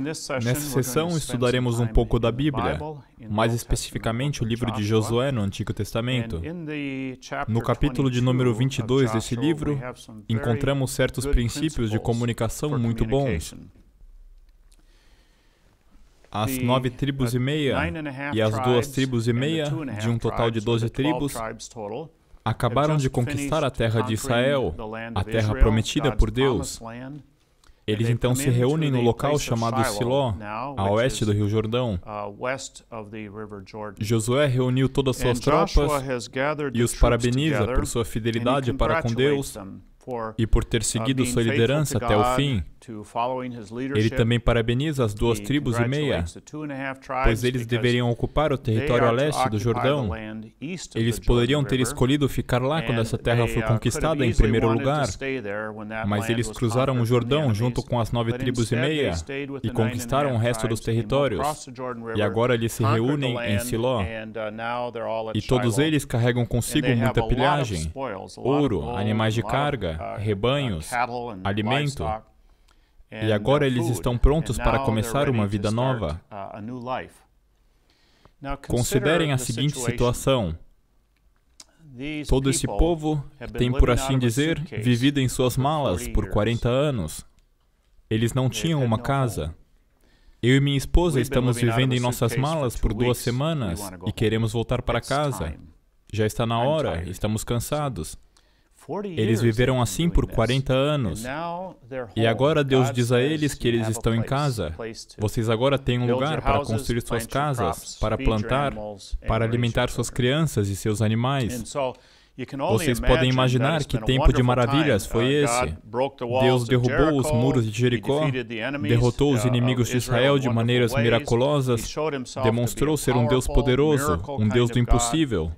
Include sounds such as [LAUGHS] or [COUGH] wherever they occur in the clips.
Nessa sessão, estudaremos um pouco da Bíblia, mais especificamente o livro de Josué no Antigo Testamento. No capítulo de número 22 desse livro, encontramos certos princípios de comunicação muito bons. As nove tribos uh, e meia e as duas tribos e meia, de um total de doze tribos, acabaram de conquistar a terra de Israel, a terra prometida por Deus. Eles então se reúnem no local chamado Siló, a oeste do Rio Jordão. Uh, Josué reuniu todas as suas tropas e os parabeniza por sua fidelidade para com Deus e por ter uh, seguido sua liderança até o fim. Ele também parabeniza as duas tribos e meia, pois eles deveriam ocupar o território a leste do Jordão. Eles poderiam ter escolhido ficar lá quando essa terra foi uh, conquistada em primeiro lugar, mas eles cruzaram o Jordão junto com as nove tribos e meia e conquistaram o resto dos territórios. E agora eles se reúnem em Siló. Uh, e todos eles carregam consigo muita pilhagem, ouro, animais de carga, uh, rebanhos, alimento. É, e agora eles estão prontos para começar uma vida nova. Uh, Considerem a seguinte situação. Todo esse povo tem, por assim dizer, vivido em suas malas por 40 anos. Eles não tinham uma casa. Eu e minha esposa estamos vivendo em nossas malas por duas semanas e queremos voltar para casa. Já está na hora, estamos cansados. Eles viveram assim por 40 anos. E agora Deus diz a eles que eles estão em casa. Vocês agora têm um lugar para construir suas casas, para plantar, para alimentar suas crianças e seus animais. Vocês podem imaginar que tempo de maravilhas foi uh, esse. Deus derrubou os muros de Jericó, derrotou os uh, inimigos de Israel de maneiras miraculosas, demonstrou ser um Deus poderoso, um Deus do impossível.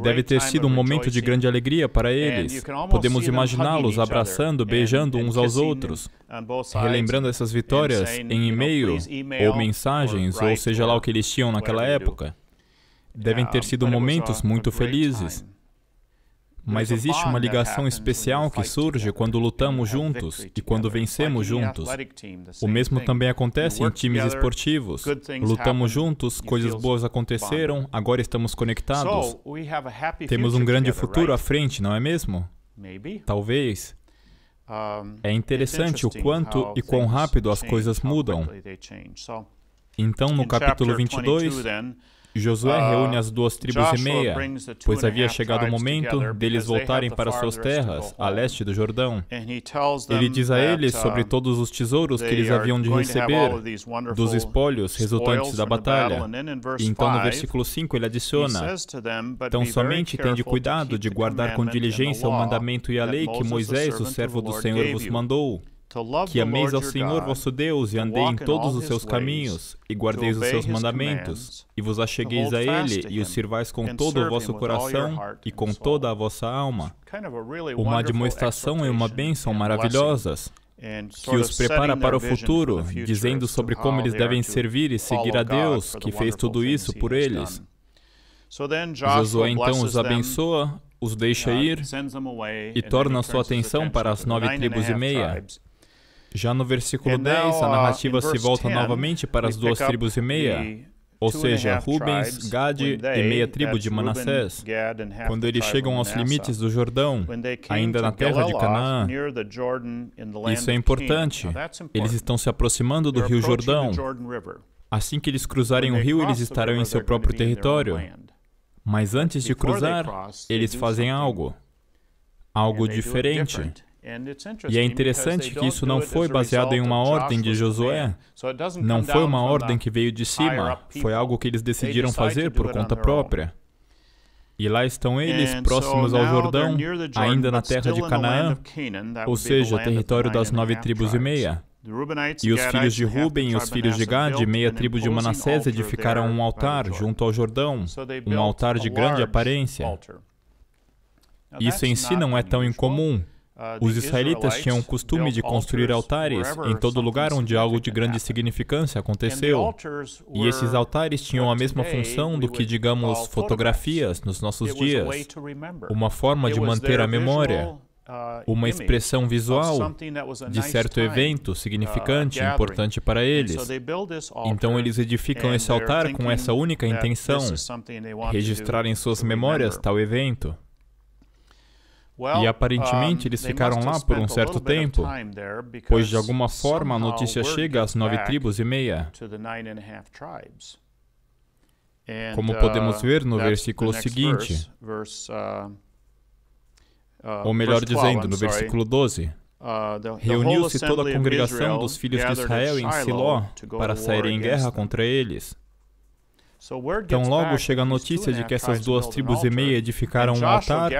Deve ter sido um momento de grande alegria para eles. Podemos imaginá-los abraçando, beijando uns aos outros, relembrando essas vitórias em e-mail ou mensagens, ou seja lá o que eles tinham naquela época. Devem ter sido momentos muito felizes. Mas existe uma ligação especial que surge quando lutamos juntos e quando vencemos juntos. O mesmo também acontece em times esportivos. Lutamos juntos, coisas boas aconteceram, agora estamos conectados. Temos um grande futuro à frente, não é mesmo? Talvez. É interessante o quanto e quão rápido as coisas mudam. Então, no capítulo 22, Josué ah, reúne as duas tribos e meia, pois havia chegado o momento deles voltarem para suas terras, a leste do Jordão. Ele diz a eles sobre todos os tesouros que eles haviam de receber, dos espólios resultantes da batalha. E então, no versículo 5, ele adiciona: Então somente tende cuidado de guardar com diligência o mandamento e a lei que Moisés, o servo do Senhor, vos mandou que ameis ao Senhor vosso Deus e andei em todos os seus caminhos, e guardeis os seus mandamentos, e vos achegueis a Ele, e o sirvais com todo o vosso coração e com toda a vossa alma. Uma demonstração e uma bênção maravilhosas, que os prepara para o futuro, dizendo sobre como eles devem servir e seguir a Deus, que fez tudo isso por eles. Josué então os abençoa, os deixa ir e torna sua atenção para as nove tribos e meia, já no versículo 10, a uh, narrativa se volta novamente para as duas tribos e meia, ou seja, Rubens, Gad e meia tribo de Manassés. Quando eles chegam aos limites do Jordão, ainda na terra de Canaã, isso é importante. Eles estão se aproximando do rio Jordão. Assim que eles cruzarem o rio, eles estarão em seu próprio território. Mas antes de cruzar, eles fazem algo. Algo diferente. E é interessante que isso não foi baseado em uma ordem de Josué, não foi uma ordem que veio de cima, foi algo que eles decidiram fazer por conta própria. E lá estão eles, próximos ao Jordão, ainda na terra de Canaã, ou seja, território das nove tribos e meia. E os filhos de Ruben e os filhos de Gad, meia tribo de Manassés, edificaram um altar junto ao Jordão, um altar de grande aparência. Isso em si não é tão incomum, ah, Os israelitas tinham o costume de construir altares em todo lugar onde algo de grande significância aconteceu. E esses altares tinham a mesma função do que, digamos, fotografias nos nossos dias uma forma de manter a memória. Uh, uma expressão visual de certo evento uh, significante, importante para eles. Então, eles edificam esse altar com essa única intenção: registrar em suas memórias tal evento. E aparentemente eles ficaram lá por um certo tempo, pois de alguma forma a notícia chega às nove tribos e meia. Como uh, podemos ver no versículo seguinte, uh, uh, ou melhor dizendo, no versículo 12. Reuniu-se toda a congregação dos filhos de Israel em Siló para saírem em guerra contra eles. Então, logo chega a notícia de que essas duas tribos e meia edificaram um altar.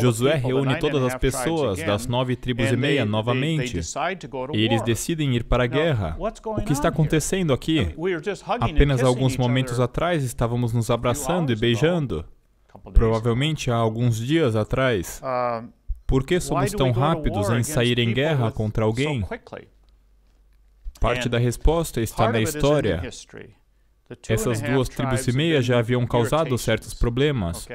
Josué reúne todas as pessoas das nove tribos e meia novamente. E eles decidem ir para a guerra. O que está acontecendo aqui? Apenas alguns momentos atrás estávamos nos abraçando e beijando. Provavelmente há alguns dias atrás. Uh, Por que somos tão rápidos em sair em guerra contra alguém? Parte da resposta está na história. Essas duas tribos e meia já haviam causado certos problemas.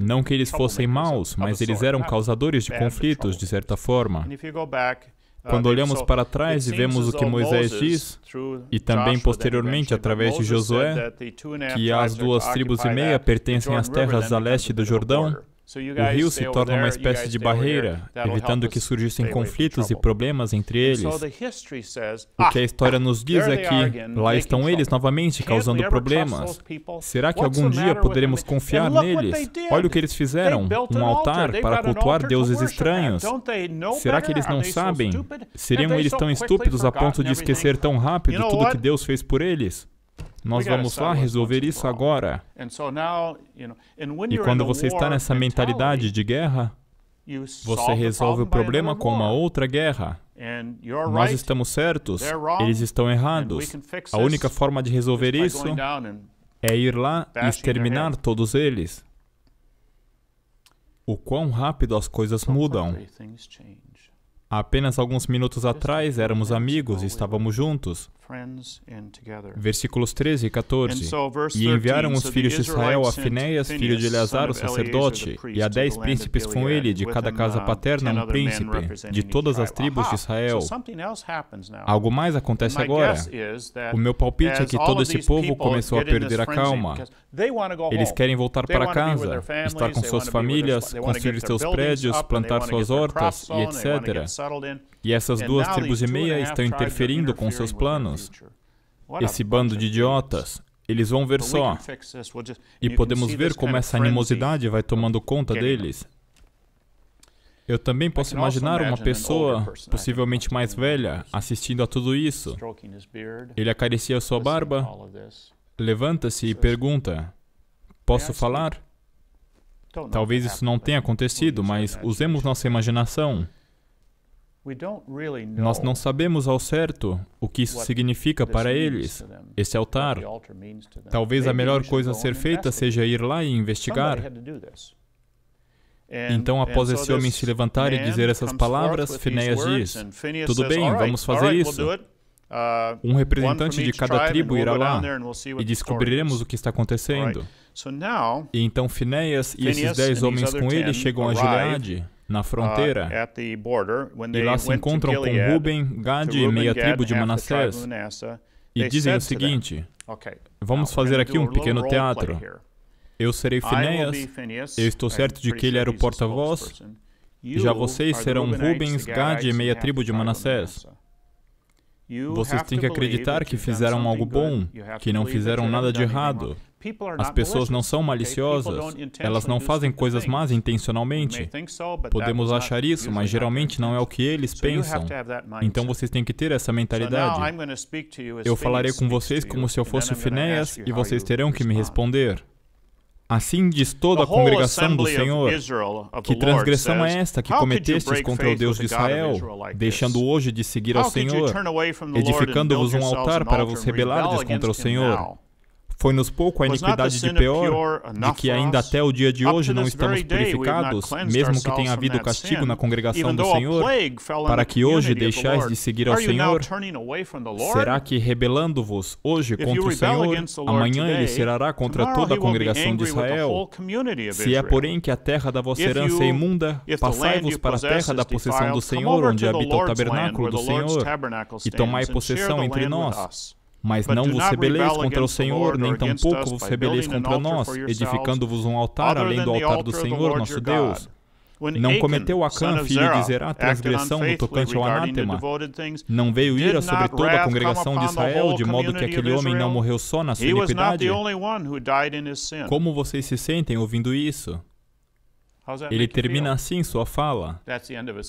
Não que eles fossem maus, mas eles eram causadores de conflitos, de certa forma. Uh, Quando olhamos para trás e vemos o que Moisés diz, e também posteriormente através de Josué, que as duas tribos e meia pertencem às terras a leste do Jordão, o rio se torna uma espécie de barreira, evitando que surgissem conflitos e problemas entre eles. O que a ah, história nos diz é que lá estão eles novamente causando problemas. Será que algum dia poderemos confiar neles? Olha o que eles fizeram: um altar para cultuar deuses estranhos. Será que eles não sabem? Seriam eles tão estúpidos a ponto de esquecer tão rápido tudo que Deus fez por eles? Nós vamos lá resolver isso agora. E quando você está nessa mentalidade de guerra, você resolve o problema com uma outra guerra. Nós estamos certos, eles estão errados. A única forma de resolver isso é ir lá e exterminar todos eles. O quão rápido as coisas mudam. Apenas alguns minutos atrás éramos amigos e estávamos juntos. Versículos 13 e 14. E enviaram os filhos de Israel a Finéias, filho de Eleazar, o sacerdote, e a dez príncipes com ele, de cada casa uh, paterna um príncipe, de todas as tribos de Israel. Algo mais acontece agora. O meu palpite é que todo esse povo começou a perder a calma. Eles querem voltar para casa, estar com suas famílias, construir seus prédios, plantar suas hortas e etc. E essas duas tribos e meia estão interferindo com seus planos. Esse bando de idiotas, eles vão ver só. E podemos ver como essa animosidade vai tomando conta deles. Eu também posso imaginar uma pessoa, possivelmente mais velha, assistindo a tudo isso. Ele acaricia sua barba, levanta-se e pergunta: Posso falar? Talvez isso não tenha acontecido, mas usemos nossa imaginação. Nós não sabemos ao certo o que isso significa para eles, esse altar. Talvez a melhor coisa a ser feita seja ir lá e investigar. Então, após esse homem se levantar e dizer essas palavras, Finéias diz: Tudo bem, vamos fazer isso. Uh, um representante de cada tribo irá lá e descobriremos o que está acontecendo. E então Finéias e esses dez homens com ele chegam a Gileade na uh, fronteira. e lá se encontram com Ruben, Gad e meia tribo de Manassés. E dizem o seguinte: Vamos fazer aqui um pequeno teatro. Eu serei Phineas eu estou certo de que ele era o porta-voz, e já vocês serão Rubens, Gad e meia tribo de Manassés. Vocês têm que acreditar que fizeram algo bom, que não fizeram nada de errado, as pessoas não são maliciosas, elas não fazem coisas más intencionalmente. Podemos achar isso, mas geralmente não é o que eles pensam. Então vocês têm que ter essa mentalidade. Eu falarei com vocês como se eu fosse Finéas e vocês terão que me responder. Assim diz toda a congregação do Senhor: Que transgressão é esta que cometestes contra o Deus de Israel, deixando hoje de seguir ao Senhor, edificando-vos um altar para vos rebelardes contra o Senhor? Foi-nos pouco a iniquidade de pior, de que ainda até o dia de hoje não estamos purificados, mesmo que tenha havido castigo na congregação do Senhor, para que hoje deixais de seguir ao Senhor? Será que rebelando-vos hoje contra o Senhor, amanhã ele será contra toda a congregação de Israel? Se é, porém, que a terra da vossa herança é imunda, passai-vos para a terra da possessão do Senhor, onde habita o tabernáculo do Senhor, e tomai possessão entre nós. Mas não vos rebeleis contra o Senhor, nem tampouco vos rebeleis contra nós, edificando-vos um altar além do altar do Senhor, nosso Deus. Não cometeu Acã, filho de Zerá, transgressão no tocante ao anátema. Não veio ira sobre toda a congregação de Israel, de modo que aquele homem não morreu só na sua iniquidade. Como vocês se sentem ouvindo isso? Ele termina assim sua fala.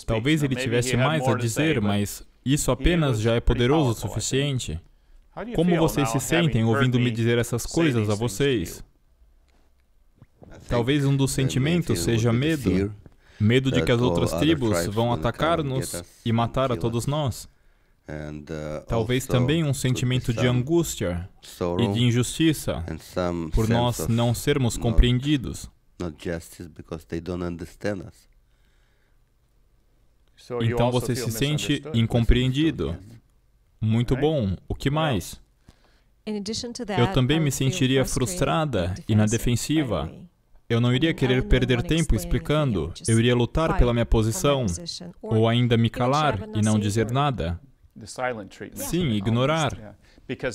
Talvez ele tivesse mais a dizer, mas isso apenas já é poderoso o suficiente. Como vocês se sentem ouvindo-me dizer essas coisas a vocês? Talvez um dos sentimentos seja medo. Medo de que as outras tribos vão atacar-nos e matar a todos nós. Uh, Talvez também um sentimento de angústia e de injustiça por nós não sermos compreendidos. Então você se sente incompreendido. Muito né? bom. O que mais? Eu também me sentiria frustrada e na defensiva. Eu não iria querer perder tempo explicando, eu iria lutar pela minha posição, ou ainda me calar e não dizer nada. Sim, ignorar.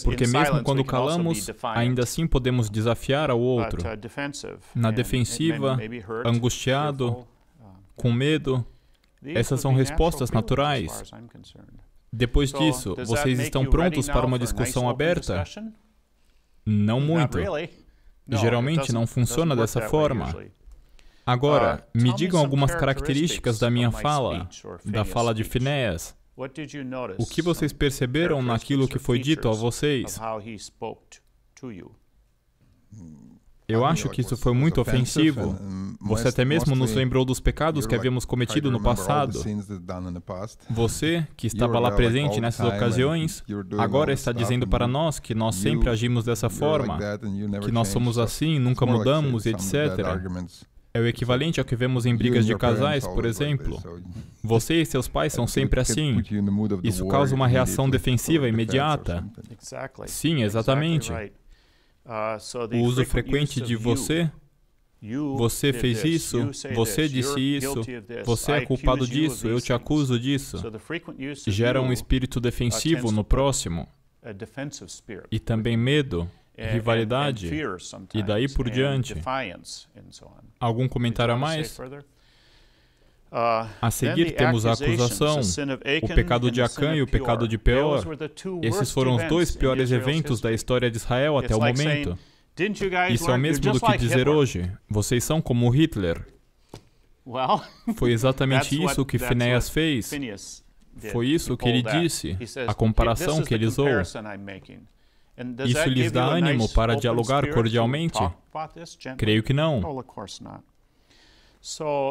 Porque mesmo quando calamos, ainda assim podemos desafiar ao outro. Uh, na defensiva, angustiado, uh, com medo, essas são respostas naturais. Depois disso, vocês estão prontos para uma discussão aberta? Não muito. Geralmente não funciona dessa forma. Agora, uh, me digam algumas características da minha fala, da fala de Finéas. O que vocês perceberam naquilo que foi dito a vocês? Eu ah, acho que isso foi muito ofensivo. Hum, Você até mesmo nos lembrou dos pecados que havíamos cometido no passado. Você, que estava lá presente nessas ocasiões, agora está dizendo para nós que nós sempre agimos dessa forma, que nós somos assim, nunca mudamos, etc. É o equivalente ao que vemos em brigas de casais, por exemplo. [LAUGHS] Você e seus pais são sempre assim. Isso causa uma reação defensiva [LAUGHS] imediata. Sim, exatamente. Ah, o uso frequente de você? Você fez isso, você disse isso, você é culpado disso, eu te acuso disso. Gera um espírito defensivo no próximo e também medo, rivalidade e daí por diante. Algum comentário a mais? A seguir temos a acusação, o pecado de Acã e o pecado de Peor. Esses foram os dois piores eventos da história de Israel até o momento. Isso é o mesmo do que dizer hoje, vocês são como Hitler. [LAUGHS] Foi exatamente isso que Phineas fez. Foi isso que ele disse, a comparação que ele usou. Isso lhes dá ânimo para dialogar cordialmente? Creio que não.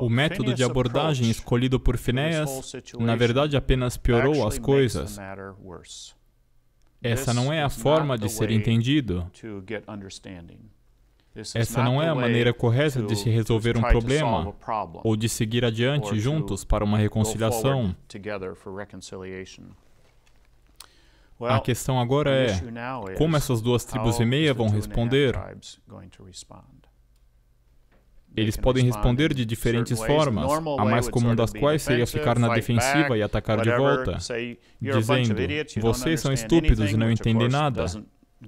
O método de abordagem escolhido por Phineas, na verdade, apenas piorou as coisas. Essa não é a forma de ser entendido. Essa não é a maneira correta de se resolver um problema ou de seguir adiante juntos para uma reconciliação. A questão agora é como essas duas tribos e meia vão responder. Eles podem responder de diferentes formas, a mais comum das quais seria ficar na defensiva e atacar de volta, dizendo: vocês são estúpidos e não entendem nada.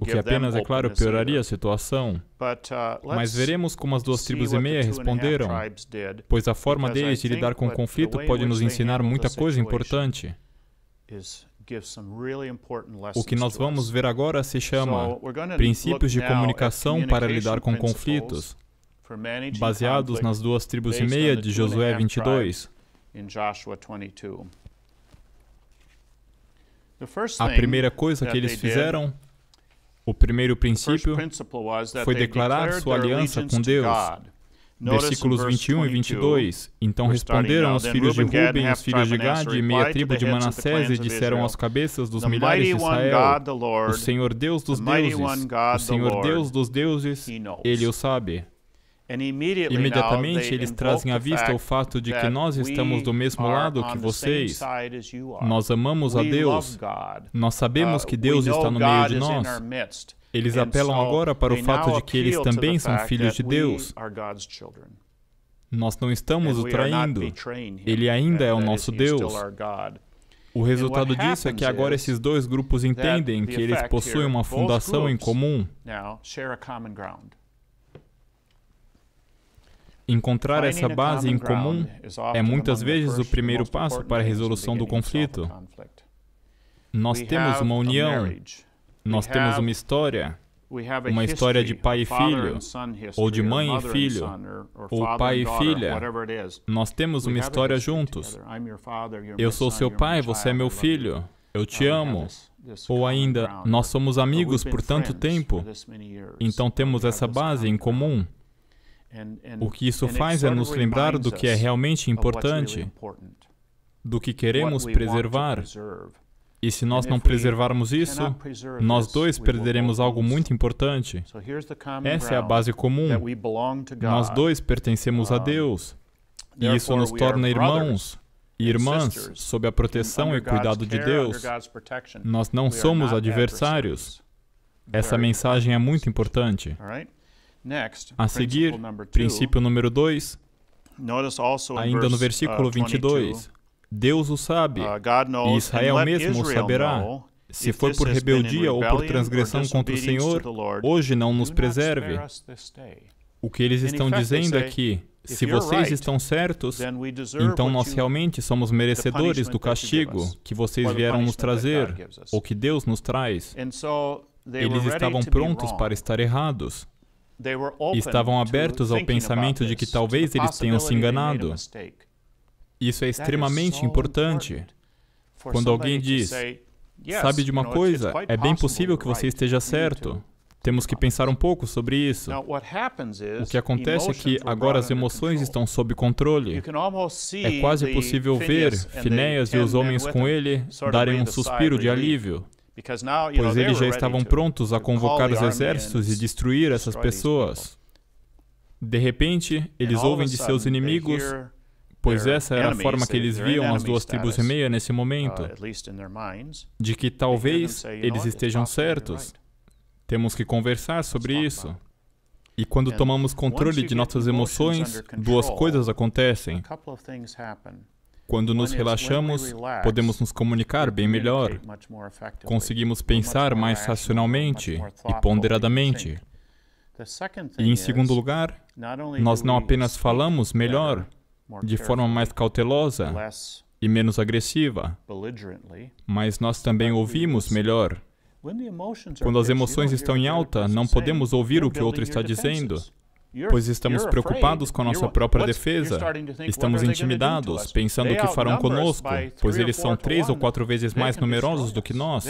O que apenas, é claro, pioraria a situação. Uh, Mas veremos como as duas tribos e meia responderam, pois a forma deles de lidar com o conflito pode nos ensinar muita coisa importante. O que nós vamos ver agora se chama Princípios de Comunicação para Lidar com Conflitos, baseados nas duas tribos e meia de Josué 22. A primeira coisa que eles fizeram, o primeiro princípio, foi declarar sua aliança com Deus. Versículos 21 e 22. Então responderam os filhos de Ruben, os filhos de Gad e meia tribo de Manassés e disseram aos cabeças dos milhares de Israel: O Senhor Deus dos deuses, o Senhor Deus dos deuses, ele o sabe. Imediatamente eles trazem à vista o fato de que nós estamos do mesmo lado que vocês. Nós amamos a Deus. Nós sabemos uh, que Deus está no meio de nós. Eles apelam agora para o fato de que eles também são filhos de Deus. Nós não estamos o traindo. Ele ainda é o nosso Deus. O resultado disso é que agora esses dois grupos entendem que eles possuem uma fundação em comum. Encontrar essa base em comum é muitas vezes o primeiro passo para a resolução do conflito. Nós temos uma união, nós temos uma história, uma história de pai e filho, ou de mãe e filho, ou pai e filha. Nós temos uma história juntos. Eu sou seu pai, você é meu filho, eu te amo. Ou ainda, nós somos amigos por tanto tempo, então temos essa base em comum. O que isso faz é nos lembrar do que é realmente importante, do que queremos preservar. E se nós não preservarmos isso, nós dois perderemos algo muito importante. Essa é a base comum. Nós dois pertencemos a Deus. E isso nos torna irmãos e irmãs sob a proteção e cuidado de Deus. Nós não somos adversários. Essa mensagem é muito importante. A seguir, princípio número 2, ainda no versículo 22, uh, Deus o sabe, uh, e Israel mesmo o saberá, se foi por rebeldia ou por transgressão contra o Senhor, hoje não nos preserve. O que eles estão dizendo é que, se vocês estão certos, então nós realmente somos merecedores do castigo que vocês vieram nos trazer, ou que Deus nos traz. Eles estavam prontos para estar errados. Estavam abertos ao pensamento de que talvez eles tenham se enganado. Isso é extremamente importante. Quando alguém diz, sabe de uma coisa, é bem possível que você esteja certo. Temos que pensar um pouco sobre isso. O que acontece é que agora as emoções estão sob controle. É quase possível ver Finéias e os homens com ele darem um suspiro de alívio, Pois eles já estavam prontos a convocar os exércitos e destruir essas pessoas. De repente, eles ouvem de seus inimigos, pois essa era a forma que eles viam as duas tribos e meia nesse momento, uh, de que talvez eles estejam certos. Temos que conversar sobre isso. E quando tomamos controle de nossas emoções, duas coisas acontecem. Quando nos relaxamos, podemos nos comunicar bem melhor, conseguimos pensar mais racionalmente e ponderadamente. E em segundo lugar, nós não apenas falamos melhor, de forma mais cautelosa e menos agressiva, mas nós também ouvimos melhor. Quando as emoções estão em alta, não podemos ouvir o que o outro está dizendo pois estamos preocupados com a nossa própria defesa. Estamos intimidados, pensando o que farão conosco, pois eles são três ou quatro vezes mais numerosos do que nós.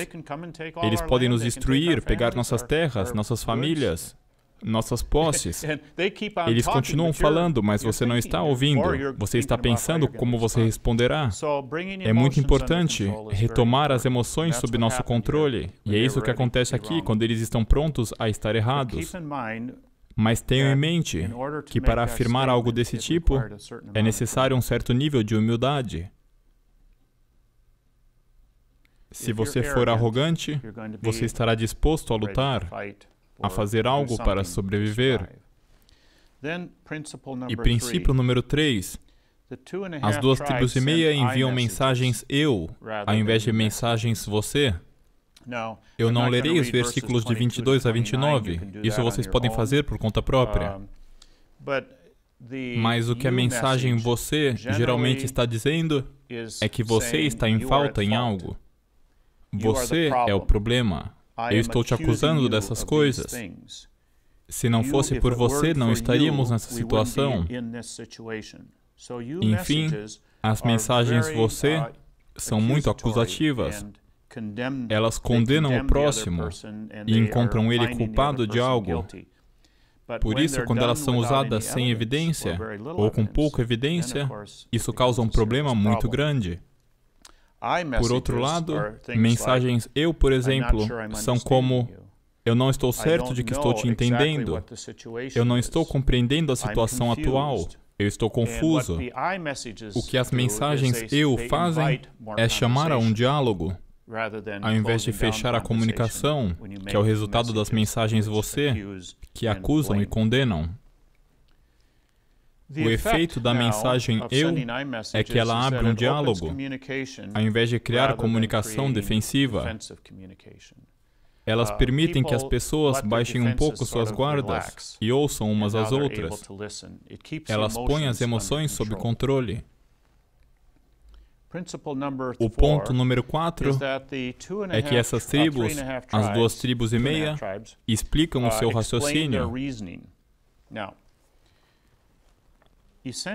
Eles podem nos destruir, pegar nossas terras, nossas famílias, nossas [LAUGHS] posses. Eles continuam falando, mas você não está ouvindo. Você está pensando como você responderá. É muito importante retomar as emoções sob nosso controle. E é isso que acontece aqui quando eles estão prontos a estar errados. Mas tenho em mente que para afirmar algo desse tipo é necessário um certo nível de humildade. Se você for arrogante, você estará disposto a lutar, a fazer algo para sobreviver. E princípio número 3. As duas tribos e meia enviam mensagens eu, ao invés de mensagens você. Eu não lerei os versículos de 22 a 29. Isso vocês podem fazer por conta própria. Mas o que a mensagem você geralmente está dizendo é que você está em falta em algo. Você é o problema. Eu estou te acusando dessas coisas. Se não fosse por você, não estaríamos nessa situação. Enfim, as mensagens você uh, são muito acusativas elas condenam o próximo e encontram ele culpado de algo. Por isso, quando elas são usadas sem evidência ou com pouca evidência, isso causa um problema muito grande. Por outro lado, mensagens eu, por exemplo, são como eu não estou certo de que estou te entendendo. Eu não estou compreendendo a situação atual. Eu estou confuso. O que as mensagens eu fazem é chamar a um diálogo. Ao invés de fechar a comunicação, que é o resultado das mensagens você, que acusam e condenam, o efeito da mensagem eu é que ela abre um diálogo, ao invés de criar comunicação defensiva. Elas uh, permitem que as pessoas baixem um pouco suas guardas e ouçam umas às outras. Elas põem as emoções sob controle. O ponto número 4 é que essas uh, tribos, as duas tribos e meia, explicam o uh, seu raciocínio.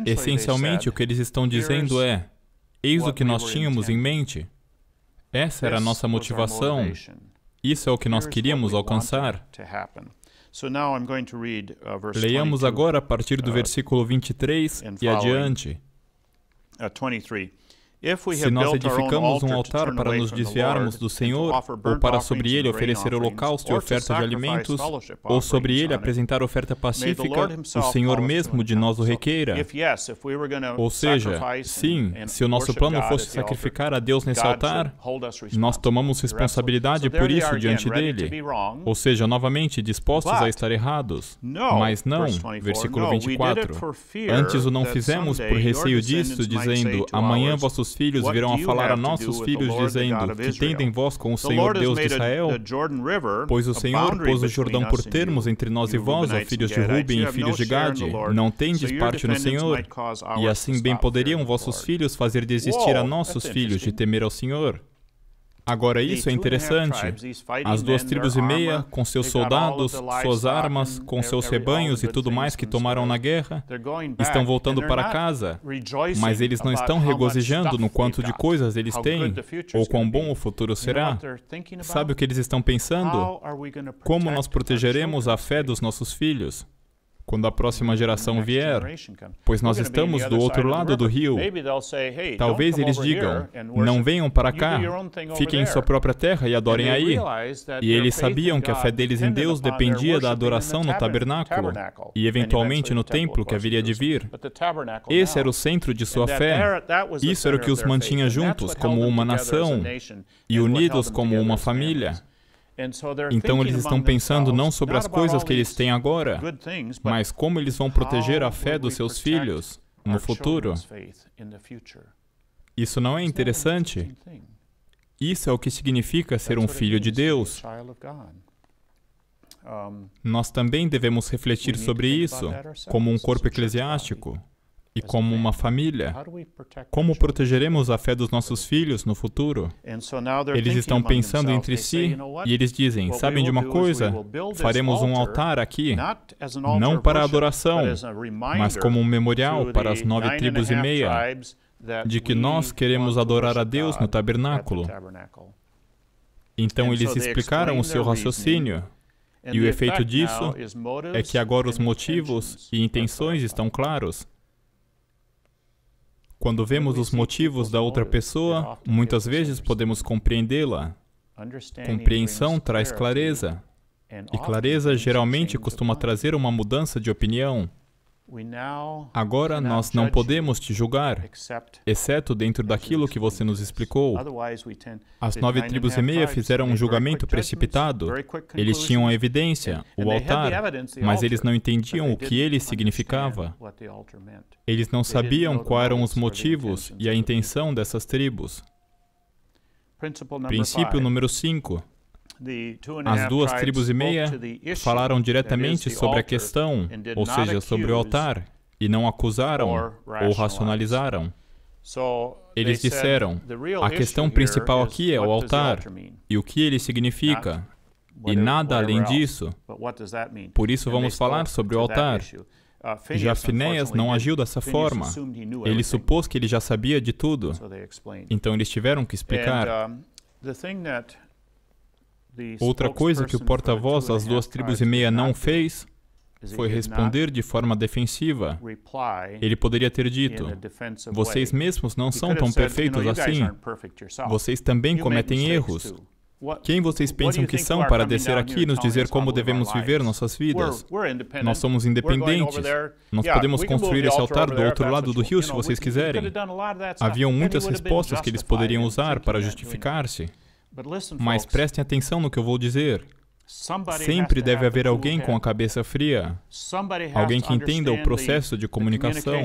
Essencialmente, o que eles estão dizendo é: eis o que nós tínhamos em mente, essa era a nossa motivação, isso é o que nós queríamos alcançar. Uh, Leiamos agora a partir do versículo 23 e adiante. 23. Se nós edificamos um altar para nos desviarmos do Senhor, ou para sobre ele oferecer holocausto e oferta de alimentos, ou sobre ele apresentar oferta pacífica, o Senhor mesmo de nós o requeira. Ou seja, sim, se o nosso plano fosse sacrificar a Deus nesse altar, nós tomamos responsabilidade por isso diante dele. Ou seja, novamente, dispostos a estar errados. Mas não, versículo 24. Antes o não fizemos por receio disso, dizendo: amanhã vossos vossos filhos virão a falar a nossos filhos, dizendo: Que tendem vós com o Senhor Deus de Israel? Pois o Senhor pôs o Jordão por termos entre nós e vós, ó filhos de Ruben e filhos de Gade. Não tendes parte no Senhor. E assim bem poderiam vossos filhos fazer desistir a nossos filhos de temer ao Senhor. Agora, isso é interessante. As duas tribos e meia, com seus soldados, suas armas, com seus rebanhos e tudo mais que tomaram na guerra, estão voltando para casa, mas eles não estão regozijando no quanto de coisas eles têm ou quão bom o futuro será. Sabe o que eles estão pensando? Como nós protegeremos a fé dos nossos filhos? quando a próxima geração vier, pois nós estamos do outro lado do rio. Talvez eles digam: não venham para cá, fiquem em sua própria terra e adorem aí. E eles sabiam que a fé deles em Deus dependia da adoração no tabernáculo e, eventualmente, no templo que haveria de vir. Esse era o centro de sua fé. Isso era o que os mantinha juntos como uma nação e unidos como uma família. Então eles estão pensando não sobre as coisas que eles têm agora, mas como eles vão proteger a fé dos seus filhos no futuro. Isso não é interessante? Isso é o que significa ser um filho de Deus. Nós também devemos refletir sobre isso, como um corpo eclesiástico e como uma família? Como protegeremos a fé dos nossos filhos no futuro? Eles estão pensando entre si e eles dizem: sabem de uma coisa? Faremos um altar aqui, não para adoração, mas como um memorial para as nove tribos e meia de que nós queremos adorar a Deus no tabernáculo. Então eles explicaram o seu raciocínio. E o efeito disso é que agora os motivos e intenções estão claros. Quando vemos os motivos da outra pessoa, muitas vezes podemos compreendê-la. Compreensão traz clareza. E clareza geralmente costuma trazer uma mudança de opinião. Agora nós não podemos te julgar, exceto dentro daquilo que você nos explicou. As nove tribos e meia fizeram um julgamento precipitado. Eles tinham a evidência, o altar, mas eles não entendiam o que ele significava. Eles não sabiam quais eram os motivos e a intenção dessas tribos. Princípio número 5. As duas tribos e meia falaram diretamente sobre a questão, ou seja, sobre o altar, e não acusaram ou racionalizaram. Eles disseram: a questão principal aqui é o altar e o que ele significa, e nada além disso. Por isso, vamos falar sobre o altar. Uh, já Phineas não agiu dessa forma. Ele supôs que ele já sabia de tudo. Então, eles tiveram que explicar. Outra coisa que o porta-voz das duas tribos e meia não fez foi responder de forma defensiva. Ele poderia ter dito: Vocês mesmos não são tão perfeitos assim. Vocês também cometem erros. Quem vocês pensam que são para descer aqui e nos dizer como devemos viver nossas vidas? Nós somos independentes. Nós podemos construir esse altar do outro lado do rio se vocês quiserem. Haviam muitas respostas que eles poderiam usar para justificar-se. Mas prestem atenção no que eu vou dizer. Sempre deve haver alguém com a cabeça fria, alguém que entenda o processo de comunicação,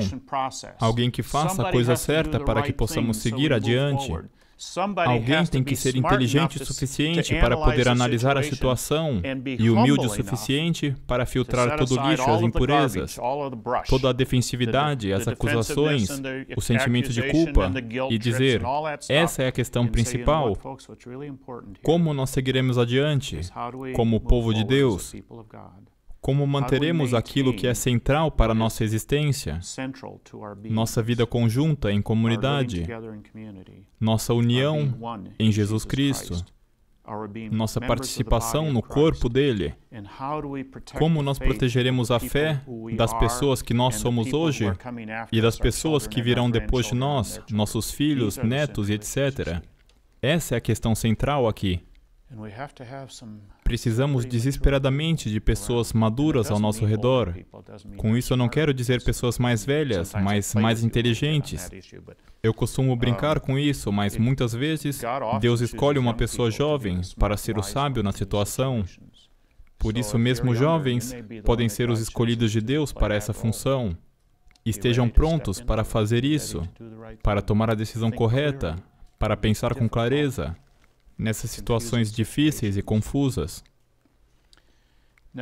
alguém que faça a coisa certa para que possamos seguir adiante. Alguém tem que ser inteligente o suficiente para poder analisar a situação e humilde o suficiente para filtrar todo o lixo, as impurezas, toda a defensividade, as acusações, o sentimento de culpa e dizer: essa é a questão principal. Como nós seguiremos adiante como povo de Deus? Como manteremos aquilo que é central para nossa existência, nossa vida conjunta em comunidade, nossa união em Jesus Cristo, nossa participação no corpo dele, como nós protegeremos a fé das pessoas que nós somos hoje e das pessoas que virão depois de nós, nossos filhos, netos e etc. Essa é a questão central aqui. Precisamos desesperadamente de pessoas maduras ao nosso redor. Com isso, eu não quero dizer pessoas mais velhas, mas mais inteligentes. Eu costumo brincar com isso, mas muitas vezes Deus escolhe uma pessoa jovem para ser o sábio na situação. Por isso mesmo, jovens podem ser os escolhidos de Deus para essa função. Estejam prontos para fazer isso, para tomar a decisão correta, para pensar com clareza, nessas situações difíceis e confusas.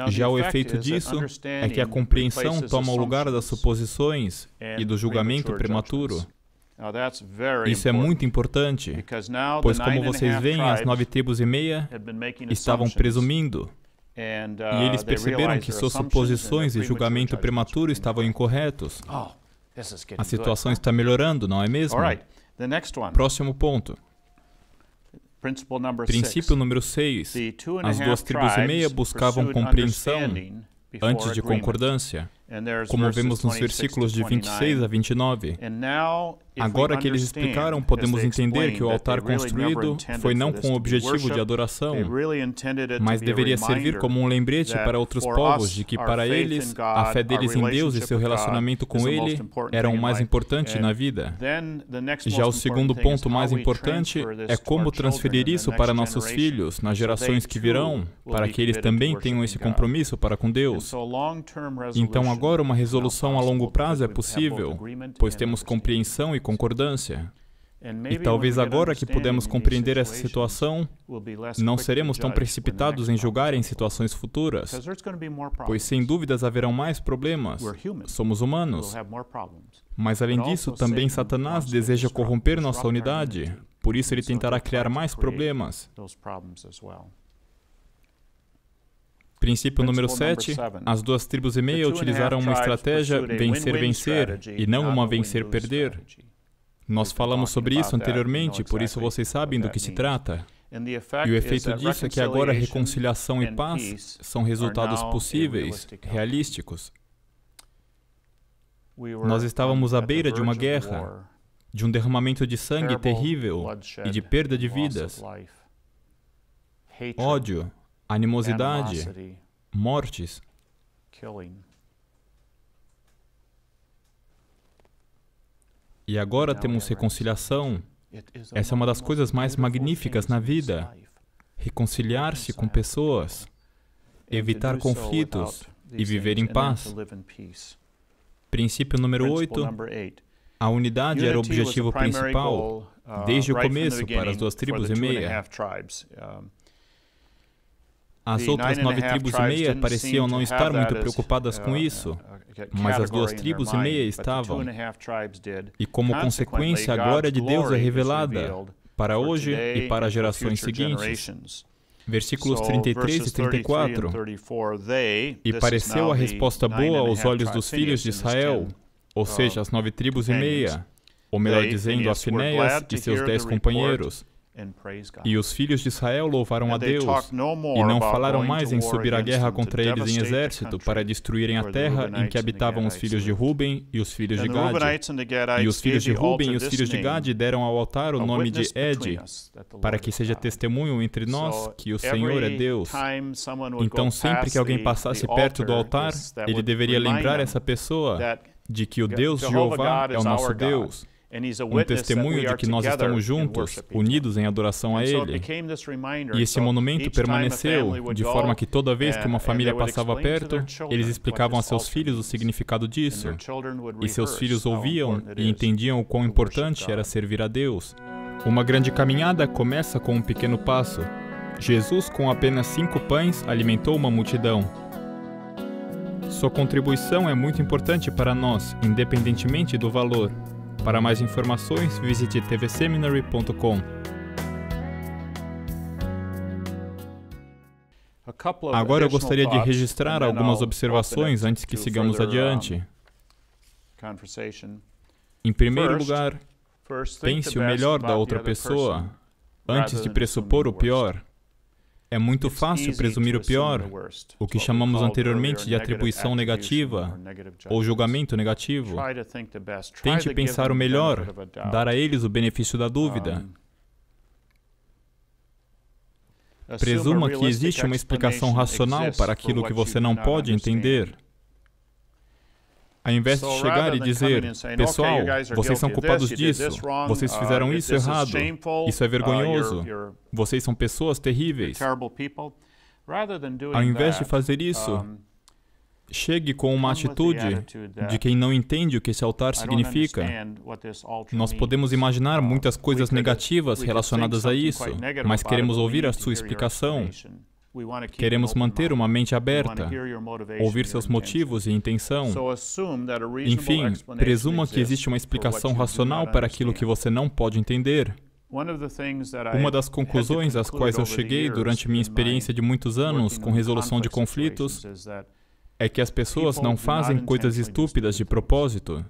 Já o efeito disso é que a compreensão toma o lugar das suposições e do julgamento prematuro. Isso é muito importante, pois, como vocês veem, as nove tribos e meia estavam presumindo, e uh, eles perceberam que suas suposições e julgamento prematuro estavam incorretos. Oh, a situação está melhorando, não é mesmo? Próximo ponto. Princípio número 6. As duas tribos e meia buscavam compreensão antes de concordância como vemos nos versículos de 26 a 29. Agora que eles explicaram, podemos entender que o altar construído foi não com o objetivo de adoração, mas deveria servir como um lembrete para outros povos de que, para eles, a fé deles em Deus e seu relacionamento com Ele eram o mais importante na vida. Já o segundo ponto mais importante é como transferir isso para nossos filhos, nas gerações que virão, para que eles também tenham esse compromisso para com Deus. Então, agora, agora uma resolução a longo prazo é possível, pois temos compreensão e concordância. E talvez agora que pudemos compreender essa situação, não seremos tão precipitados em julgar em situações futuras, pois sem dúvidas haverão mais problemas. Somos humanos. Mas além disso, também Satanás deseja corromper nossa unidade, por isso ele tentará criar mais problemas. Princípio número 7. As duas tribos e meia utilizaram uma estratégia vencer-vencer e não uma vencer-perder. Nós falamos sobre isso anteriormente, por isso vocês sabem do que se trata. E o efeito disso é que agora reconciliação e paz são resultados possíveis, realísticos. Nós estávamos à beira de uma guerra, de um derramamento de sangue terrível e de perda de vidas. Ódio, animosidade, mortes. E agora é temos reconciliação. Essa é uma das coisas mais magníficas na vida. Reconciliar-se com pessoas, evitar conflitos e viver em paz. Princípio número 8. A unidade era o objetivo principal uh, desde o começo para as duas tribos e meia. As outras nove tribos e meia pareciam não estar muito preocupadas com uh, uh, isso, mas as duas tribos e meia estavam. E como consequência, a glória de Deus é revelada para hoje e para gerações seguintes. Versículos 33 e 34. E pareceu a resposta boa aos olhos dos filhos de Israel, ou seja, as nove tribos e meia, ou melhor dizendo, a Finéias e seus dez companheiros e os filhos de Israel louvaram a Deus, e não falaram mais em subir à guerra contra eles em exército, para destruírem a terra em que habitavam os filhos de Ruben e os filhos de Gad. E os filhos de Ruben e os filhos de Gad deram ao altar o nome de Ed, para que seja testemunho entre nós que o Senhor é Deus. Então, sempre que alguém passasse perto do altar, ele deveria lembrar essa pessoa de que o Deus Jeová é o nosso Deus um testemunho de que nós estamos juntos, unidos em adoração a Ele. E esse monumento permaneceu, de forma que toda vez que uma família passava perto, eles explicavam a seus filhos o significado disso, e seus filhos ouviam e entendiam o quão importante era servir a Deus. Uma grande caminhada começa com um pequeno passo. Jesus, com apenas cinco pães, alimentou uma multidão. Sua contribuição é muito importante para nós, independentemente do valor. Para mais informações, visite tvseminary.com. Agora eu gostaria de registrar algumas observações antes que sigamos adiante. Em primeiro lugar, pense o melhor da outra pessoa antes de pressupor o pior. É muito fácil presumir o pior, o que chamamos anteriormente de atribuição negativa ou julgamento negativo. Tente pensar o melhor, dar a eles o benefício da dúvida. Presuma que existe uma explicação racional para aquilo que você não pode entender. Ao invés de chegar e dizer, pessoal, vocês são culpados disso, vocês uh, fizeram isso errado, isso é uh, vergonhoso, vocês são pessoas terríveis. Ao invés de fazer isso, chegue com uma atitude de quem não entende o que esse altar significa. Nós podemos imaginar uh, muitas coisas negativas relacionadas a isso, mas queremos ouvir a sua explicação. Queremos manter uma mente aberta, ouvir seus motivos e intenção. Enfim, presuma que existe uma explicação racional para aquilo que você não pode entender. Uma das conclusões às quais eu cheguei durante minha experiência de muitos anos com resolução de conflitos é que as pessoas não fazem coisas estúpidas de propósito.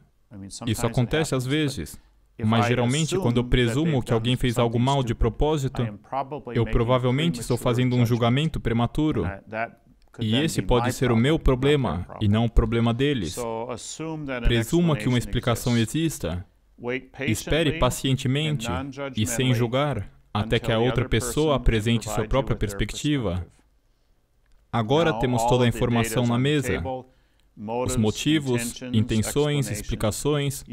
Isso acontece às vezes. Mas geralmente, quando eu presumo que alguém fez algo mal de propósito, eu provavelmente estou fazendo um julgamento prematuro. E esse pode ser o meu problema e não o problema deles. Presuma que uma explicação exista. Espere pacientemente e sem julgar até que a outra pessoa apresente sua própria perspectiva. Agora temos toda a informação na mesa os motivos, intenções, explicações.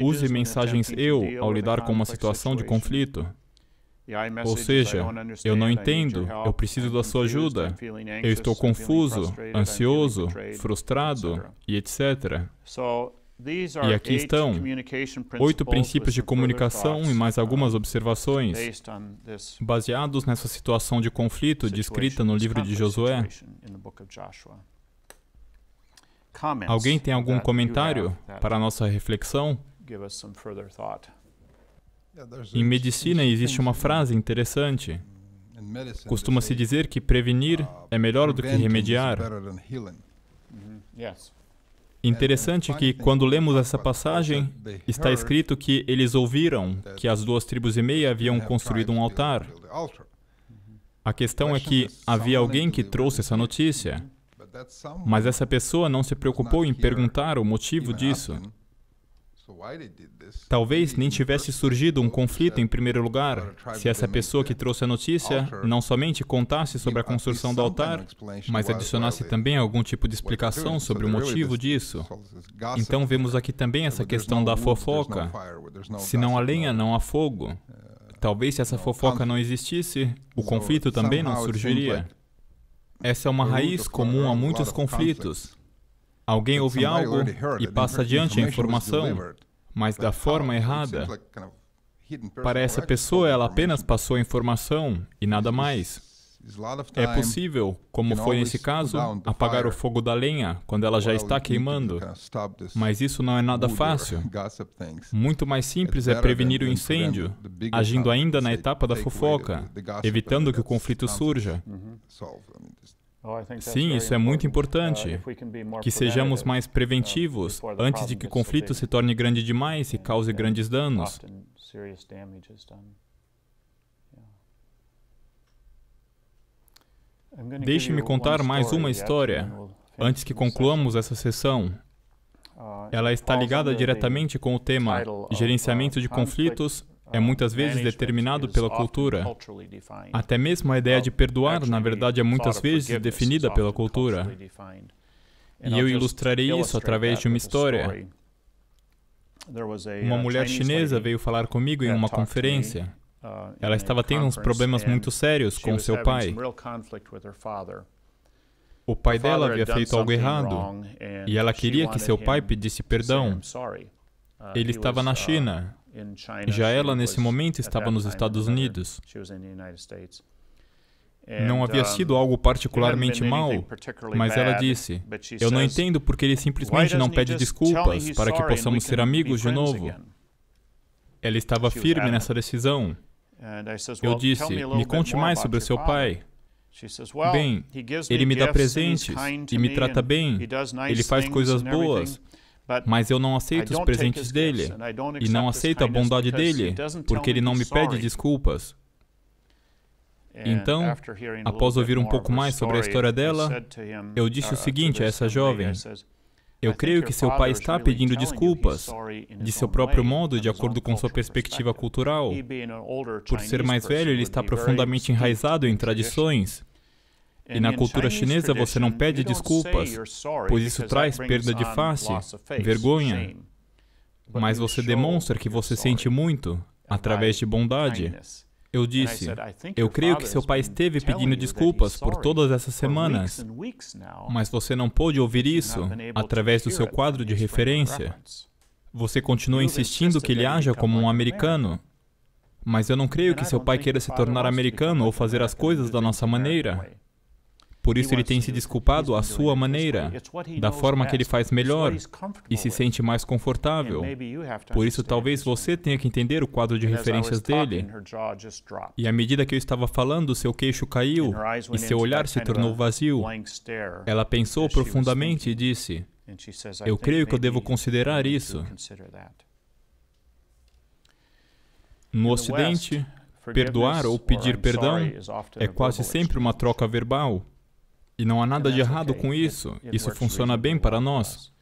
Use mensagens eu ao lidar com uma situação de conflito. Ou seja, eu não entendo, eu preciso da sua ajuda, eu estou confuso, ansioso, frustrado e etc. E aqui estão oito princípios de comunicação e mais algumas observações baseados nessa situação de conflito descrita no livro de Josué. Alguém tem algum comentário para a nossa reflexão? Em medicina existe uma frase interessante. Costuma-se dizer que prevenir uh, é melhor do que remediar. Mm-hmm. Interessante que, quando lemos essa passagem, está escrito que eles ouviram que as duas tribos e meia haviam construído um altar. A questão é que havia alguém que trouxe essa notícia. Mas essa pessoa não se preocupou em perguntar o motivo disso. Talvez nem tivesse surgido um conflito em primeiro lugar se essa pessoa que trouxe a notícia não somente contasse sobre a construção do altar, mas adicionasse também algum tipo de explicação sobre o motivo disso. Então vemos aqui também essa questão da fofoca. Se não há lenha, não há fogo. Uh, Talvez se essa fofoca não existisse, o conflito também não surgiria. Essa é uma raiz comum a muitos conflitos. Alguém ouve algo e passa adiante a informação, mas da forma errada. Para essa pessoa, ela apenas passou a informação e nada mais. É possível, como foi nesse caso, apagar o fogo da lenha quando ela já está queimando. Mas isso não é nada fácil. [LAUGHS] Muito mais simples é prevenir o incêndio, agindo ainda na etapa da fofoca, evitando que o conflito surja. Uh-huh, oh, Sim, isso é muito uh, importante. Que sejamos mais uh, preventivos antes de que o conflito se torne grande demais e cause grandes danos. Deixe-me contar mais uma história antes que concluamos essa sessão. Uh, Ela está ligada diretamente com o tema uh, gerenciamento de conflitos uh, é muitas vezes determinado pela cultura. Até mesmo a ideia de perdoar, na verdade, é muitas vezes definida pela cultura. E eu ilustrarei isso através de uma história. Uma mulher chinesa veio falar comigo em uma conferência. Uh, ela estava tendo uns problemas muito sérios com seu pai. O pai dela havia feito algo errado e ela queria que seu pai pedisse perdão. Uh, ele estava na uh, China. Já ela, nesse momento, estava nos Estados Unidos. Não havia sido algo particularmente mal, mas ela disse: Eu não entendo porque ele simplesmente não pede desculpas para que possamos ser amigos de novo. Ela estava firme nessa decisão. Eu disse: Me conte mais sobre o seu pai. Bem, ele me dá presentes e me trata bem, ele faz coisas boas, mas eu não aceito os presentes dele e não aceito a bondade dele, porque ele não me pede desculpas. Então, após ouvir um pouco mais sobre a história dela, eu disse o uh, seguinte a essa jovem: eu creio que seu pai está pedindo desculpas, de seu próprio modo, de acordo com sua perspectiva cultural. Por ser mais velho, ele está profundamente enraizado em tradições. E na cultura chinesa você não pede desculpas, pois isso traz perda de face, vergonha. Mas você demonstra que você sente muito através de bondade. Eu disse: Eu creio que seu pai esteve pedindo desculpas por todas essas semanas, mas você não pôde ouvir isso através do seu quadro de referência. Você continua insistindo que ele haja como um americano, mas eu não creio que seu pai queira se tornar americano ou fazer as coisas da nossa maneira. Por isso ele tem se desculpado à sua maneira, da forma que ele faz melhor e se sente mais confortável. Por isso, talvez você tenha que entender o quadro de referências dele. E à medida que eu estava falando, seu queixo caiu e seu olhar se tornou vazio. Ela pensou profundamente e disse: Eu creio que eu devo considerar isso. No Ocidente, perdoar ou pedir perdão é quase sempre uma troca verbal. E não há nada de errado com isso, isso funciona bem para nós.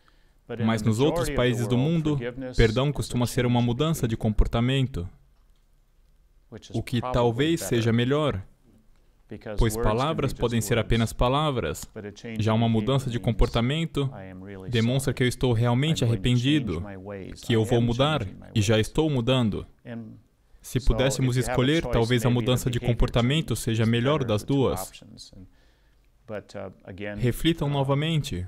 Mas nos outros países do mundo, perdão costuma ser uma mudança de comportamento, o que talvez seja melhor, pois palavras podem ser apenas palavras. Já uma mudança de comportamento demonstra que eu estou realmente arrependido, que eu vou mudar e já estou mudando. Se pudéssemos escolher, talvez a mudança de comportamento seja a melhor das duas. Uh, Reflitam uh, novamente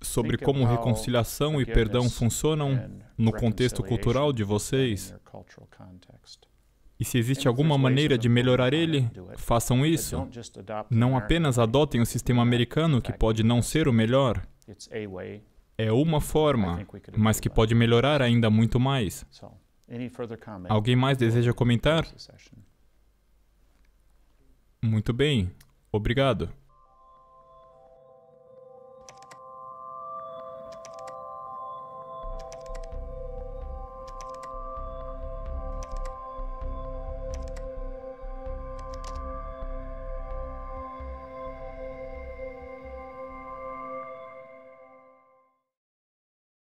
sobre como reconciliação e perdão funcionam no contexto cultural de vocês. E se existe alguma maneira de melhorar ele, façam isso. Não apenas adotem o sistema americano, que pode não ser o melhor. É uma forma, mas que pode melhorar ainda muito mais. Alguém mais deseja comentar? Muito bem. Obrigado.